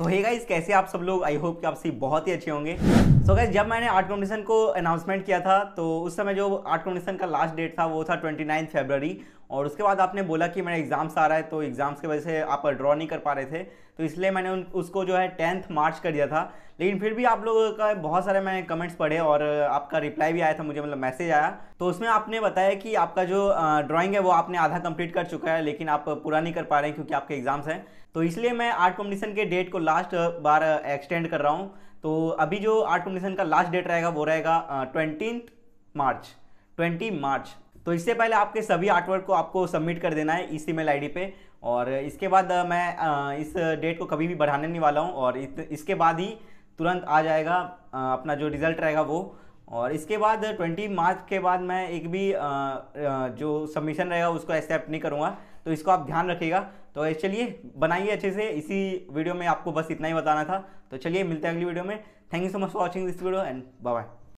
सो hey guys कैसे आप सब लोग आई होप कि आप सभी बहुत ही अच्छे होंगे सो so गाइस जब मैंने आर्ट कॉम्पिटिशन को अनाउंसमेंट किया था तो उस समय जो आर्ट कॉम्पिटिशन का लास्ट डेट था वो था नाइन्थ फरवरी और उसके बाद आपने बोला कि मेरा एग्ज़ाम्स आ रहा है तो एग्ज़ाम्स की वजह से आप ड्रॉ नहीं कर पा रहे थे तो इसलिए मैंने उन उसको जो है टेंथ मार्च कर दिया था लेकिन फिर भी आप लोगों का बहुत सारे मैंने कमेंट्स पढ़े और आपका रिप्लाई भी आया था मुझे मतलब मैसेज आया तो उसमें आपने बताया कि आपका जो ड्राइंग है वो आपने आधा कंप्लीट कर चुका है लेकिन आप पूरा नहीं कर पा रहे हैं क्योंकि आपके एग्ज़ाम्स हैं तो इसलिए मैं आर्ट कॉम्पिटिशन के डेट को लास्ट बार एक्सटेंड कर रहा हूँ तो अभी जो आर्ट कॉम्पिटिशन का लास्ट डेट रहेगा वो रहेगा ट्वेंटी मार्च ट्वेंटी मार्च तो इससे पहले आपके सभी आर्टवर्क को आपको सबमिट कर देना है इस ईमेल आईडी पे और इसके बाद मैं इस डेट को कभी भी बढ़ाने नहीं वाला हूँ और इसके बाद ही तुरंत आ जाएगा अपना जो रिज़ल्ट रहेगा वो और इसके बाद 20 मार्च के बाद मैं एक भी जो सबमिशन रहेगा उसको एक्सेप्ट नहीं करूँगा तो इसको आप ध्यान रखिएगा तो चलिए बनाइए अच्छे से इसी वीडियो में आपको बस इतना ही बताना था तो चलिए मिलते हैं अगली वीडियो में thank you so much for watching this video and bye